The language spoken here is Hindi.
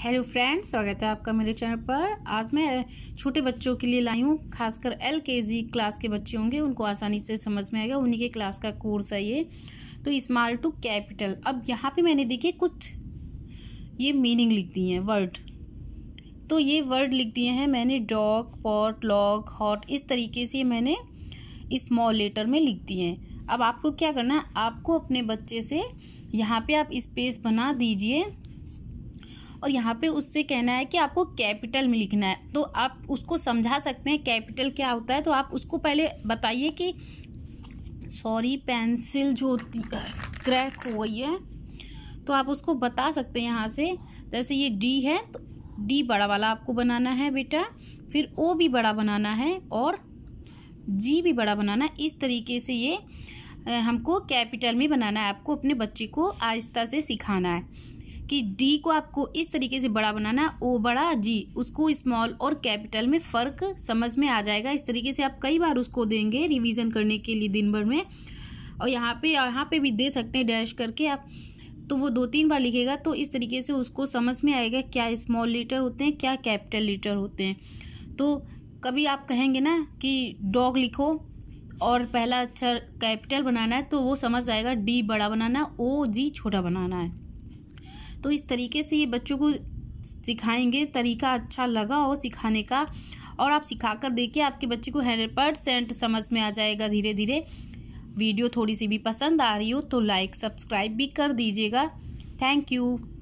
हेलो फ्रेंड्स स्वागत है आपका मेरे चैनल पर आज मैं छोटे बच्चों के लिए लाई हूँ खासकर एल के जी क्लास के बच्चे होंगे उनको आसानी से समझ में आएगा उन्हीं के क्लास का कोर्स है ये तो स्मॉल टू कैपिटल अब यहाँ पे मैंने देखिए कुछ ये मीनिंग लिख दी हैं वर्ड तो ये वर्ड लिख दिए हैं मैंने डॉग पॉट लॉग हॉट इस तरीके से मैंने स्मॉल लेटर में लिख दिए हैं अब आपको क्या करना है आपको अपने बच्चे से यहाँ पे आप स्पेस बना दीजिए और यहाँ पे उससे कहना है कि आपको कैपिटल में लिखना है तो आप उसको समझा सकते हैं कैपिटल क्या होता है तो आप उसको पहले बताइए कि सॉरी पेंसिल जो होती क्रैक हो गई है तो आप उसको बता सकते हैं यहाँ से जैसे ये डी है तो डी बड़ा वाला आपको बनाना है बेटा फिर ओ भी बड़ा बनाना है और जी भी बड़ा बनाना है इस तरीके से ये हमको कैपिटल में बनाना है आपको अपने बच्चे को आहिस्ता से सिखाना है कि डी को आपको इस तरीके से बड़ा बनाना ओ बड़ा जी उसको स्मॉल और कैपिटल में फ़र्क समझ में आ जाएगा इस तरीके से आप कई बार उसको देंगे रिविज़न करने के लिए दिन भर में और यहाँ पे यहाँ पे भी दे सकते हैं डैश करके आप तो वो दो तीन बार लिखेगा तो इस तरीके से उसको समझ में आएगा क्या स्मॉल लीटर होते हैं क्या कैपिटल लीटर होते हैं तो कभी आप कहेंगे ना कि डॉग लिखो और पहला अक्षर कैपिटल बनाना है तो वो समझ जाएगा डी बड़ा बनाना ओ जी छोटा बनाना है तो इस तरीके से ये बच्चों को सिखाएंगे तरीका अच्छा लगा हो सिखाने का और आप सिखा कर देखिए आपके बच्चे को हंड्रेड परसेंट समझ में आ जाएगा धीरे धीरे वीडियो थोड़ी सी भी पसंद आ रही हो तो लाइक सब्सक्राइब भी कर दीजिएगा थैंक यू